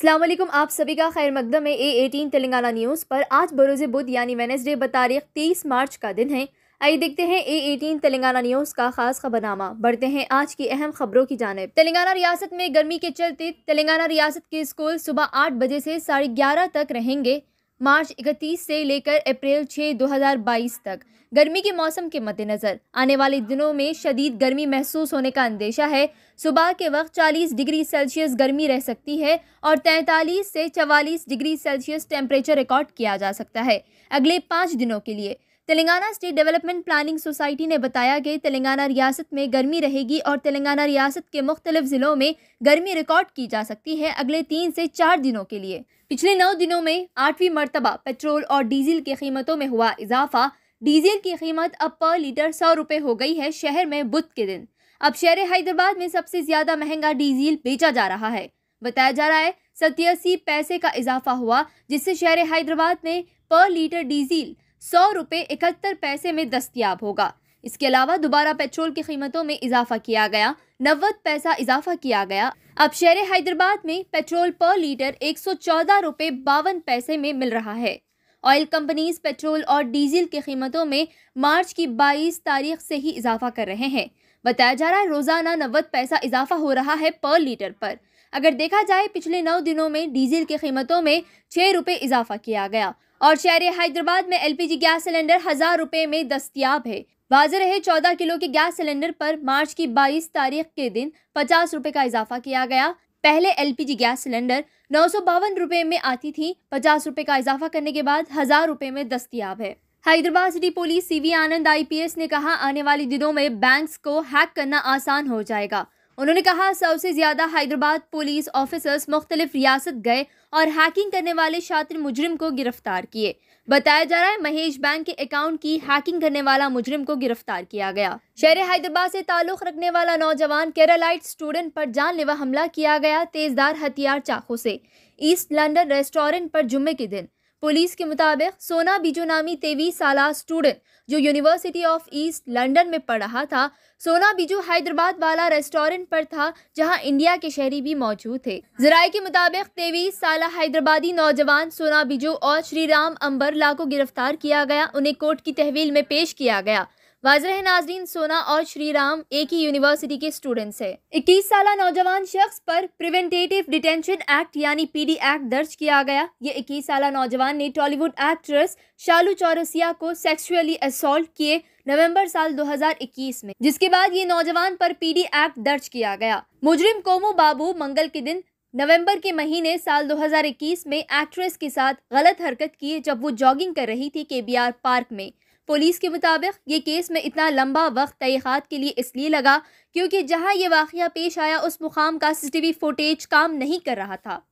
अस्सलाम वालेकुम आप सभी का खैर मकदम है ए एटीन तेलंगाना न्यूज़ पर आज बरोज़ बुध यानी ब बतारीख तीस मार्च का दिन है आइए देखते हैं ए एटीन तेलंगाना न्यूज़ का खास खबरनामा बढ़ते हैं आज की अहम खबरों की जानब तेलंगाना रियासत में गर्मी के चलते तेलंगाना रियासत के स्कूल सुबह आठ बजे से साढ़े ग्यारह तक रहेंगे मार्च 31 से लेकर अप्रैल 6 2022 तक गर्मी के मौसम के मद्देनज़र आने वाले दिनों में शदीद गर्मी महसूस होने का अंदेशा है सुबह के वक्त 40 डिग्री सेल्सियस गर्मी रह सकती है और 43 से 44 डिग्री सेल्सियस टेम्परेचर रिकॉर्ड किया जा सकता है अगले पाँच दिनों के लिए Telangana state development planning society ने बताया कि तेलंगाना रियासत में गर्मी रहेगी और तेलंगाना रियासत के मुख्तलिफ ज़िलों में गर्मी रिकॉर्ड की जा सकती है अगले तीन से चार दिनों के लिए पिछले नौ दिनों में आठवीं मरतबा पेट्रोल और डीजल की कीमतों में हुआ इजाफा डीजल की कीमत अब पर लीटर सौ रुपये हो गई है शहर में बुध के दिन अब शहर हैदराबाद में सबसे ज़्यादा महंगा डीजल बेचा जा रहा है बताया जा रहा है सत्यासी पैसे का इजाफा हुआ जिससे शहर हैदराबाद में पर लीटर डीजल सौ रुपये इकहत्तर पैसे में दस्तियाब होगा इसके अलावा दोबारा पेट्रोल की कीमतों में इजाफा किया गया नब्बे पैसा इजाफा किया गया अब शहर हैदराबाद में पेट्रोल पर लीटर एक सौ चौदह रुपये बावन पैसे में मिल रहा है ऑयल कंपनीज पेट्रोल और डीजल की कीमतों में मार्च की बाईस तारीख से ही इजाफा कर रहे हैं बताया जा रहा है रोजाना नब्बे पैसा इजाफा हो रहा है पर लीटर पर अगर देखा जाए पिछले नौ दिनों में डीजल की कीमतों में छः रुपये इजाफा किया गया और शहर हैदराबाद में एलपीजी गैस सिलेंडर हजार रुपए में दस्तियाब है वाज रहे चौदह किलो के गैस सिलेंडर पर मार्च की बाईस तारीख के दिन पचास रुपए का इजाफा किया गया पहले एलपीजी गैस सिलेंडर नौ सौ बावन रुपए में आती थी पचास रुपए का इजाफा करने के बाद हजार रुपए में दस्तियाब है Hyderabad city police V Anand आई ने कहा आने वाले दिनों में बैंक को हैक करना आसान हो जाएगा उन्होंने कहा सबसे ज़्यादा हैदराबाद पुलिस ऑफिसर्स मुख्तलिफ रियासत गए और हैकिंग करने वाले छात्र मुजरिम को गिरफ्तार किए बताया जा रहा है महेश बैंक के अकाउंट की हैकिंग करने वाला मुजरिम को गिरफ्तार किया गया शहर हैदराबाद से ताल्लुक रखने वाला नौजवान केरालाइट स्टूडेंट पर जानलेवा हमला किया गया तेजदार हथियार चाकू से ईस्ट लंडन रेस्टोरेंट पर जुम्मे के दिन पुलिस के मुताबिक सोना बीजो नामी तेवीस साल स्टूडेंट जो यूनिवर्सिटी ऑफ ईस्ट लंदन में पढ़ रहा था सोना बीजू हैदराबाद वाला रेस्टोरेंट पर था जहां इंडिया के शहरी भी मौजूद थे जराये के मुताबिक तेवीस साल हैदराबादी नौजवान सोना बीजू और श्रीराम अंबर को गिरफ्तार किया गया उन्हें कोर्ट की तहवील में पेश किया गया वाजर नाजरीन सोना और श्रीराम एक ही यूनिवर्सिटी के स्टूडेंट्स है इक्कीस साल नौजवान शख्स पर प्रिवेंटेटिव डिटेंशन एक्ट यानी पीडी एक्ट दर्ज किया गया ये इक्कीस साल नौजवान ने टॉलीवुड एक्ट्रेस शालू चौरसिया को सेक्सुअली असोल्ट किए नवंबर साल 2021 में जिसके बाद ये नौजवान पर पीडी एक्ट दर्ज किया गया मुजरिम कोमो बाबू मंगल के दिन नवंबर के महीने साल 2021 में एक्ट्रेस के साथ गलत हरकत की जब वो जॉगिंग कर रही थी के पार्क में पुलिस के मुताबिक ये केस में इतना लंबा वक्त तहक़ात के लिए इसलिए लगा क्योंकि जहां ये वाक़ पेश आया उस मुकाम का सी टी वी फुटेज काम नहीं कर रहा था